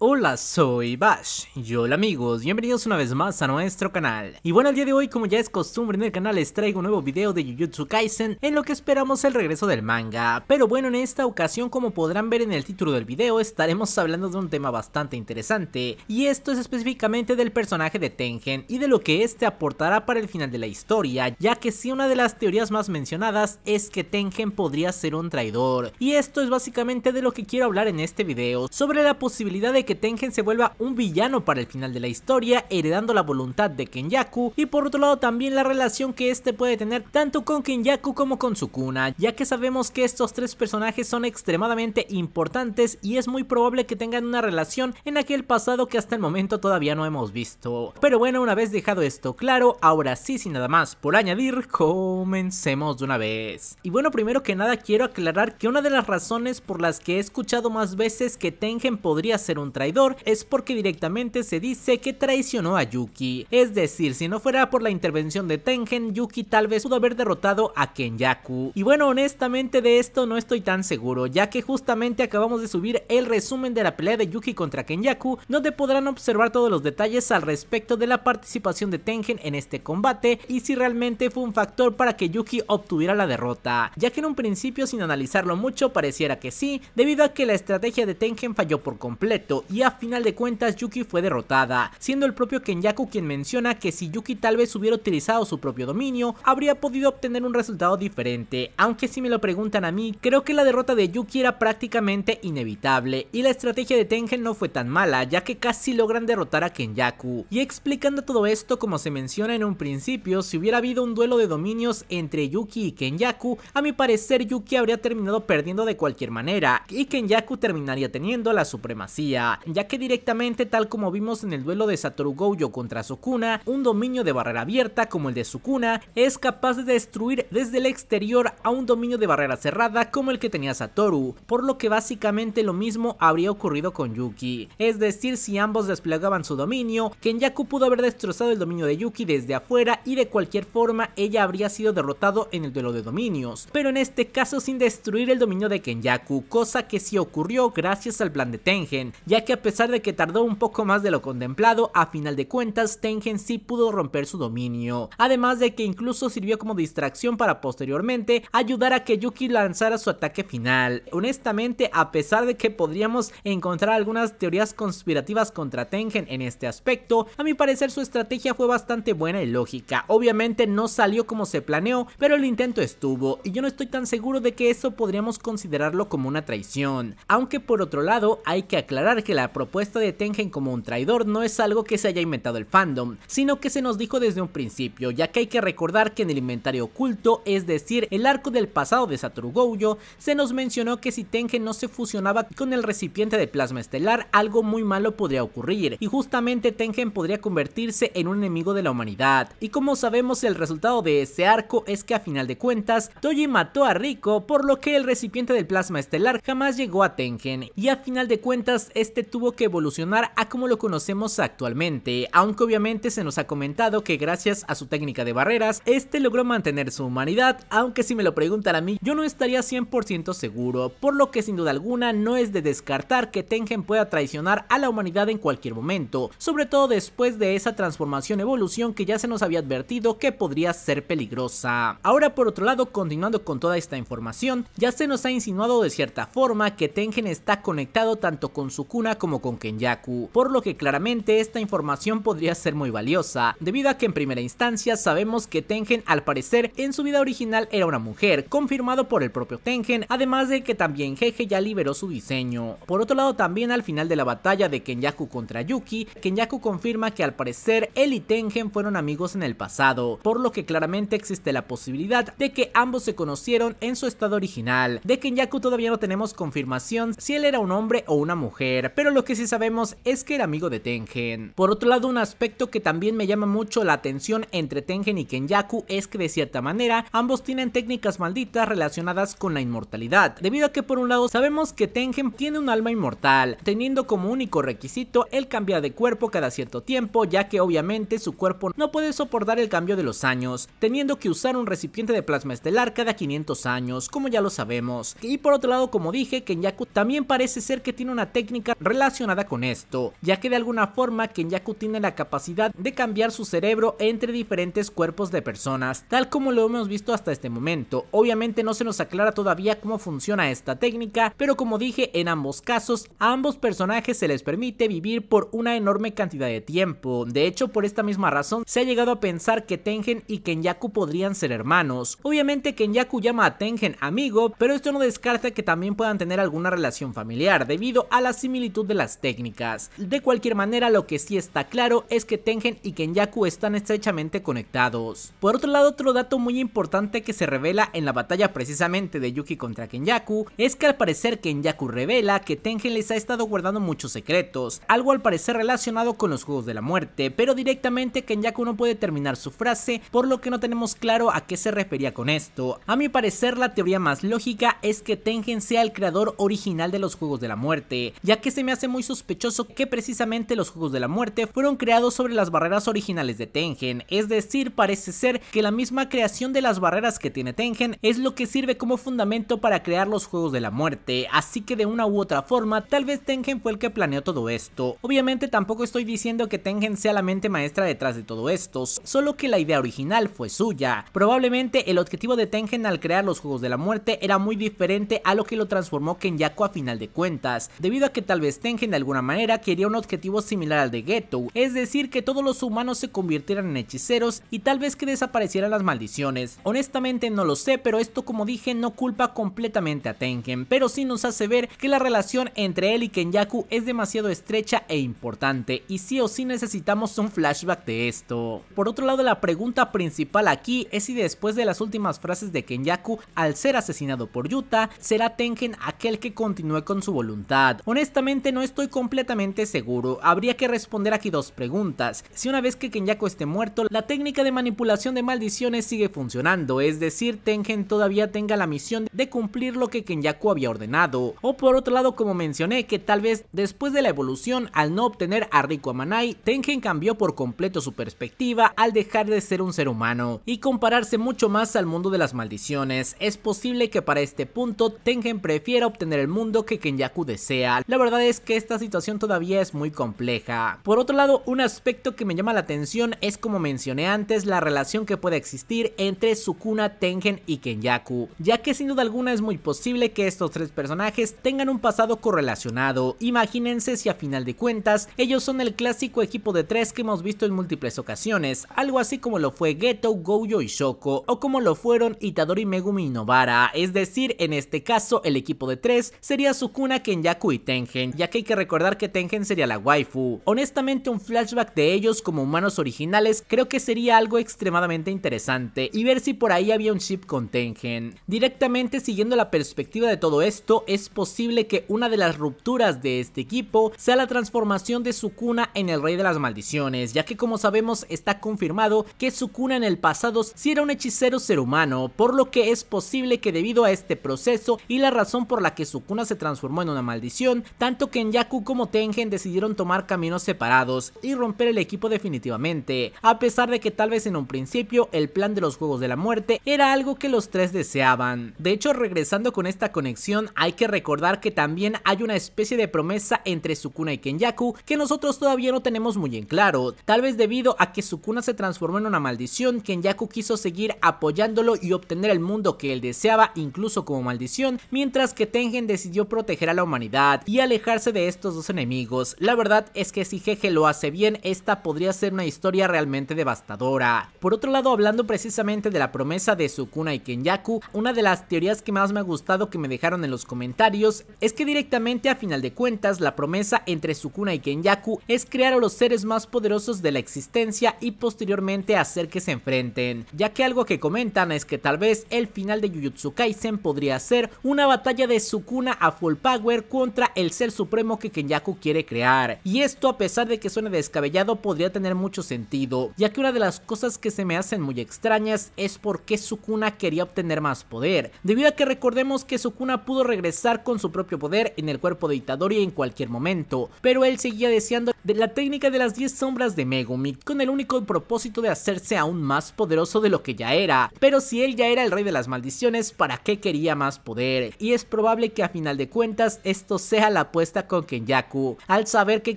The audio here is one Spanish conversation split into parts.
Hola, soy Bash y hola amigos, bienvenidos una vez más a nuestro canal. Y bueno, el día de hoy, como ya es costumbre en el canal, les traigo un nuevo video de Jujutsu Kaisen en lo que esperamos el regreso del manga. Pero bueno, en esta ocasión, como podrán ver en el título del video, estaremos hablando de un tema bastante interesante. Y esto es específicamente del personaje de Tengen y de lo que este aportará para el final de la historia, ya que si una de las teorías más mencionadas es que Tengen podría ser un traidor. Y esto es básicamente de lo que quiero hablar en este video, sobre la posibilidad de que Tengen se vuelva un villano para el final de la historia, heredando la voluntad de Kenyaku, y por otro lado también la relación que este puede tener tanto con Kenyaku como con Sukuna, ya que sabemos que estos tres personajes son extremadamente importantes y es muy probable que tengan una relación en aquel pasado que hasta el momento todavía no hemos visto. Pero bueno, una vez dejado esto claro, ahora sí, sin nada más por añadir, comencemos de una vez. Y bueno, primero que nada quiero aclarar que una de las razones por las que he escuchado más veces que Tengen podría ser un traidor es porque directamente se dice que traicionó a Yuki. Es decir, si no fuera por la intervención de Tengen, Yuki tal vez pudo haber derrotado a Kenyaku. Y bueno, honestamente de esto no estoy tan seguro, ya que justamente acabamos de subir el resumen de la pelea de Yuki contra Kenyaku, donde podrán observar todos los detalles al respecto de la participación de Tengen en este combate y si realmente fue un factor para que Yuki obtuviera la derrota, ya que en un principio sin analizarlo mucho pareciera que sí, debido a que la estrategia de Tengen falló por completo y a final de cuentas Yuki fue derrotada, siendo el propio Kenyaku quien menciona que si Yuki tal vez hubiera utilizado su propio dominio, habría podido obtener un resultado diferente, aunque si me lo preguntan a mí, creo que la derrota de Yuki era prácticamente inevitable y la estrategia de Tengen no fue tan mala, ya que casi logran derrotar a Kenyaku. Y explicando todo esto como se menciona en un principio, si hubiera habido un duelo de dominios entre Yuki y Kenyaku, a mi parecer Yuki habría terminado perdiendo de cualquier manera y Kenyaku terminaría teniendo la supremacía ya que directamente tal como vimos en el duelo de Satoru Gojo contra Sukuna, un dominio de barrera abierta como el de Sukuna es capaz de destruir desde el exterior a un dominio de barrera cerrada como el que tenía Satoru, por lo que básicamente lo mismo habría ocurrido con Yuki, es decir si ambos desplegaban su dominio, Kenyaku pudo haber destrozado el dominio de Yuki desde afuera y de cualquier forma ella habría sido derrotado en el duelo de dominios, pero en este caso sin destruir el dominio de Kenyaku, cosa que sí ocurrió gracias al plan de Tengen, ya que a pesar de que tardó un poco más de lo contemplado, a final de cuentas Tengen sí pudo romper su dominio, además de que incluso sirvió como distracción para posteriormente ayudar a que Yuki lanzara su ataque final. Honestamente, a pesar de que podríamos encontrar algunas teorías conspirativas contra Tengen en este aspecto, a mi parecer su estrategia fue bastante buena y lógica. Obviamente no salió como se planeó, pero el intento estuvo, y yo no estoy tan seguro de que eso podríamos considerarlo como una traición. Aunque por otro lado, hay que aclarar que la propuesta de Tengen como un traidor no es algo que se haya inventado el fandom, sino que se nos dijo desde un principio, ya que hay que recordar que en el inventario oculto, es decir, el arco del pasado de Satoru Gojo, se nos mencionó que si Tengen no se fusionaba con el recipiente de plasma estelar, algo muy malo podría ocurrir, y justamente Tengen podría convertirse en un enemigo de la humanidad. Y como sabemos, el resultado de ese arco es que a final de cuentas, Toji mató a Rico, por lo que el recipiente del plasma estelar jamás llegó a Tengen, y a final de cuentas, este tuvo que evolucionar a como lo conocemos actualmente, aunque obviamente se nos ha comentado que gracias a su técnica de barreras, este logró mantener su humanidad, aunque si me lo preguntan a mí, yo no estaría 100% seguro, por lo que sin duda alguna no es de descartar que Tengen pueda traicionar a la humanidad en cualquier momento, sobre todo después de esa transformación evolución que ya se nos había advertido que podría ser peligrosa. Ahora por otro lado, continuando con toda esta información, ya se nos ha insinuado de cierta forma que Tengen está conectado tanto con su cuna como con Kenyaku, por lo que claramente esta información podría ser muy valiosa, debido a que en primera instancia sabemos que Tengen al parecer en su vida original era una mujer, confirmado por el propio Tengen, además de que también Jeje ya liberó su diseño. Por otro lado también al final de la batalla de Kenyaku contra Yuki, Kenyaku confirma que al parecer él y Tengen fueron amigos en el pasado, por lo que claramente existe la posibilidad de que ambos se conocieron en su estado original. De Kenyaku todavía no tenemos confirmación si él era un hombre o una mujer, pero pero lo que sí sabemos es que era amigo de Tengen. Por otro lado, un aspecto que también me llama mucho la atención entre Tengen y Kenyaku es que de cierta manera ambos tienen técnicas malditas relacionadas con la inmortalidad, debido a que por un lado sabemos que Tengen tiene un alma inmortal, teniendo como único requisito el cambiar de cuerpo cada cierto tiempo, ya que obviamente su cuerpo no puede soportar el cambio de los años, teniendo que usar un recipiente de plasma estelar cada 500 años, como ya lo sabemos. Y por otro lado, como dije, Kenyaku también parece ser que tiene una técnica relacionada con esto, ya que de alguna forma Kenyaku tiene la capacidad de cambiar su cerebro entre diferentes cuerpos de personas, tal como lo hemos visto hasta este momento. Obviamente no se nos aclara todavía cómo funciona esta técnica, pero como dije, en ambos casos, a ambos personajes se les permite vivir por una enorme cantidad de tiempo. De hecho, por esta misma razón, se ha llegado a pensar que Tengen y Kenyaku podrían ser hermanos. Obviamente Kenyaku llama a Tengen amigo, pero esto no descarta que también puedan tener alguna relación familiar, debido a la similitud de las técnicas. De cualquier manera, lo que sí está claro es que Tengen y Kenyaku están estrechamente conectados. Por otro lado, otro dato muy importante que se revela en la batalla precisamente de Yuki contra Kenyaku es que al parecer Kenyaku revela que Tengen les ha estado guardando muchos secretos, algo al parecer relacionado con los Juegos de la Muerte, pero directamente Kenyaku no puede terminar su frase, por lo que no tenemos claro a qué se refería con esto. A mi parecer, la teoría más lógica es que Tengen sea el creador original de los Juegos de la Muerte, ya que se me hace muy sospechoso que precisamente los Juegos de la Muerte fueron creados sobre las barreras originales de Tengen, es decir, parece ser que la misma creación de las barreras que tiene Tengen es lo que sirve como fundamento para crear los Juegos de la Muerte, así que de una u otra forma, tal vez Tengen fue el que planeó todo esto. Obviamente tampoco estoy diciendo que Tengen sea la mente maestra detrás de todo esto, solo que la idea original fue suya. Probablemente el objetivo de Tengen al crear los Juegos de la Muerte era muy diferente a lo que lo transformó Kenyaku a final de cuentas, debido a que tal vez Tengen de alguna manera quería un objetivo similar al de Ghetto, es decir que todos los humanos se convirtieran en hechiceros y tal vez que desaparecieran las maldiciones. Honestamente no lo sé, pero esto como dije no culpa completamente a Tengen, pero sí nos hace ver que la relación entre él y Kenyaku es demasiado estrecha e importante y sí o sí necesitamos un flashback de esto. Por otro lado la pregunta principal aquí es si después de las últimas frases de Kenyaku al ser asesinado por Yuta, será Tengen aquel que continúe con su voluntad. Honestamente no estoy completamente seguro, habría que responder aquí dos preguntas. Si una vez que Kenyaku esté muerto, la técnica de manipulación de maldiciones sigue funcionando, es decir, Tengen todavía tenga la misión de cumplir lo que Kenyaku había ordenado. O por otro lado, como mencioné, que tal vez después de la evolución, al no obtener a Riku Amanai, Tengen cambió por completo su perspectiva al dejar de ser un ser humano y compararse mucho más al mundo de las maldiciones. Es posible que para este punto Tengen prefiera obtener el mundo que Kenyaku desea. La verdad es es que esta situación todavía es muy compleja. Por otro lado, un aspecto que me llama la atención es como mencioné antes la relación que puede existir entre Sukuna, Tengen y Kenyaku, ya que sin duda alguna es muy posible que estos tres personajes tengan un pasado correlacionado. Imagínense si a final de cuentas ellos son el clásico equipo de tres que hemos visto en múltiples ocasiones, algo así como lo fue Geto, Gojo y Shoko, o como lo fueron Itadori, Megumi y Nobara, es decir, en este caso el equipo de tres sería Sukuna, Kenyaku y Tengen, ya que hay que recordar que Tengen sería la waifu. Honestamente un flashback de ellos como humanos originales creo que sería algo extremadamente interesante y ver si por ahí había un chip con Tengen. Directamente siguiendo la perspectiva de todo esto, es posible que una de las rupturas de este equipo sea la transformación de Sukuna en el Rey de las Maldiciones, ya que como sabemos está confirmado que Sukuna en el pasado sí era un hechicero ser humano, por lo que es posible que debido a este proceso y la razón por la que Sukuna se transformó en una maldición, tanto Kenyaku como Tengen decidieron tomar caminos separados y romper el equipo definitivamente, a pesar de que tal vez en un principio el plan de los Juegos de la Muerte era algo que los tres deseaban. De hecho, regresando con esta conexión, hay que recordar que también hay una especie de promesa entre Sukuna y Kenyaku que nosotros todavía no tenemos muy en claro, tal vez debido a que Sukuna se transformó en una maldición, Kenyaku quiso seguir apoyándolo y obtener el mundo que él deseaba incluso como maldición, mientras que Tengen decidió proteger a la humanidad y alejar de estos dos enemigos. La verdad es que si Jeje lo hace bien, esta podría ser una historia realmente devastadora. Por otro lado, hablando precisamente de la promesa de Sukuna y Kenyaku, una de las teorías que más me ha gustado que me dejaron en los comentarios es que directamente a final de cuentas la promesa entre Sukuna y Kenyaku es crear a los seres más poderosos de la existencia y posteriormente hacer que se enfrenten, ya que algo que comentan es que tal vez el final de Jujutsu Kaisen podría ser una batalla de Sukuna a full power contra el ser supremo que Kenyaku quiere crear. Y esto a pesar de que suene descabellado podría tener mucho sentido, ya que una de las cosas que se me hacen muy extrañas es por qué Sukuna quería obtener más poder, debido a que recordemos que Sukuna pudo regresar con su propio poder en el cuerpo de Itadori en cualquier momento, pero él seguía deseando de la técnica de las 10 sombras de Megumi, con el único propósito de hacerse aún más poderoso de lo que ya era. Pero si él ya era el rey de las maldiciones, ¿para qué quería más poder? Y es probable que a final de cuentas esto sea la apuesta con Kenyaku. Al saber que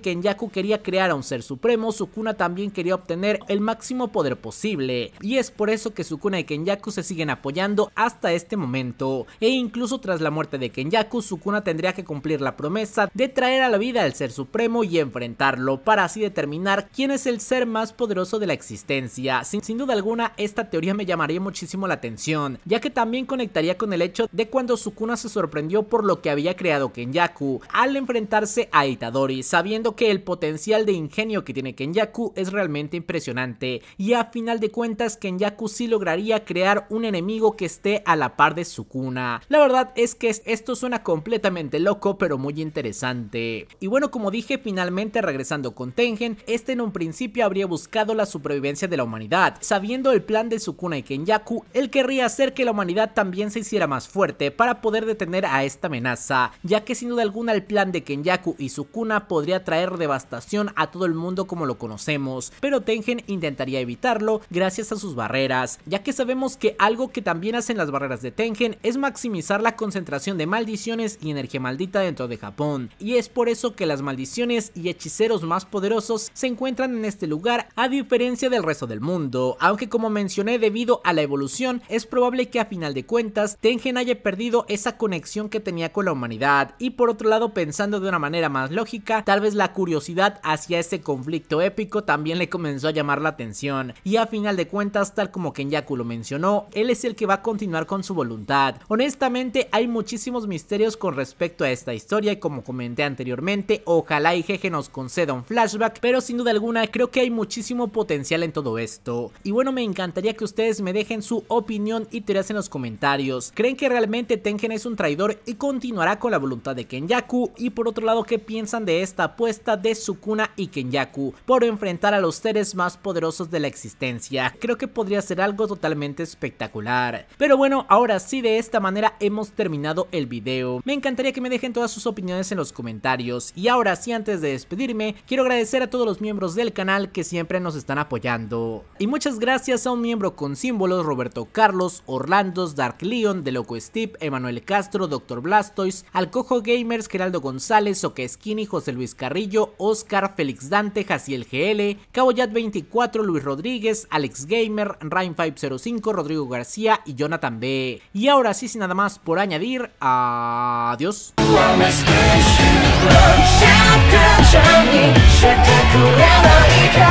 Kenyaku quería crear a un ser supremo, Sukuna también quería obtener el máximo poder posible. Y es por eso que Sukuna y Kenyaku se siguen apoyando hasta este momento. E incluso tras la muerte de Kenyaku, Sukuna tendría que cumplir la promesa de traer a la vida al ser supremo y enfrentarlo para así determinar quién es el ser más poderoso de la existencia. Sin, sin duda alguna, esta teoría me llamaría muchísimo la atención, ya que también conectaría con el hecho de cuando Sukuna se sorprendió por lo que había creado Kenyaku al enfrentarse a Itadori, sabiendo que el potencial de ingenio que tiene Kenyaku es realmente impresionante y a final de cuentas Kenyaku sí lograría crear un enemigo que esté a la par de Sukuna. La verdad es que esto suena completamente loco pero muy interesante. Y bueno como dije finalmente regresamos con Tengen, este en un principio habría buscado la supervivencia de la humanidad. Sabiendo el plan de Sukuna y Kenyaku, él querría hacer que la humanidad también se hiciera más fuerte para poder detener a esta amenaza, ya que sin duda alguna el plan de Kenyaku y Sukuna podría traer devastación a todo el mundo como lo conocemos, pero Tengen intentaría evitarlo gracias a sus barreras, ya que sabemos que algo que también hacen las barreras de Tengen es maximizar la concentración de maldiciones y energía maldita dentro de Japón, y es por eso que las maldiciones y hechiceros más poderosos se encuentran en este lugar a diferencia del resto del mundo, aunque como mencioné debido a la evolución es probable que a final de cuentas Tengen haya perdido esa conexión que tenía con la humanidad y por otro lado pensando de una manera más lógica tal vez la curiosidad hacia este conflicto épico también le comenzó a llamar la atención y a final de cuentas tal como Kenyaku lo mencionó él es el que va a continuar con su voluntad. Honestamente hay muchísimos misterios con respecto a esta historia y como comenté anteriormente ojalá IGG nos conceda un flashback, pero sin duda alguna creo que hay muchísimo potencial en todo esto. Y bueno, me encantaría que ustedes me dejen su opinión y teorías en los comentarios. ¿Creen que realmente Tengen es un traidor y continuará con la voluntad de Kenyaku? Y por otro lado, ¿qué piensan de esta apuesta de Sukuna y Kenyaku por enfrentar a los seres más poderosos de la existencia? Creo que podría ser algo totalmente espectacular. Pero bueno, ahora sí, de esta manera hemos terminado el video. Me encantaría que me dejen todas sus opiniones en los comentarios. Y ahora sí, antes de despedirme, quiero agradecer a todos los miembros del canal que siempre nos están apoyando. Y muchas gracias a un miembro con símbolos, Roberto Carlos, Orlandos, Dark Leon, De Loco Steve, Emanuel Castro, Doctor Blastoise, Alcojo Gamers, Geraldo González, Oke Skinny, José Luis Carrillo, Oscar, Félix Dante, Jaciel GL, Caboyat24, Luis Rodríguez, Alex Gamer, Ryan505, Rodrigo García y Jonathan B. Y ahora sí, sin nada más por añadir, adiós. 是太苦恋的一天。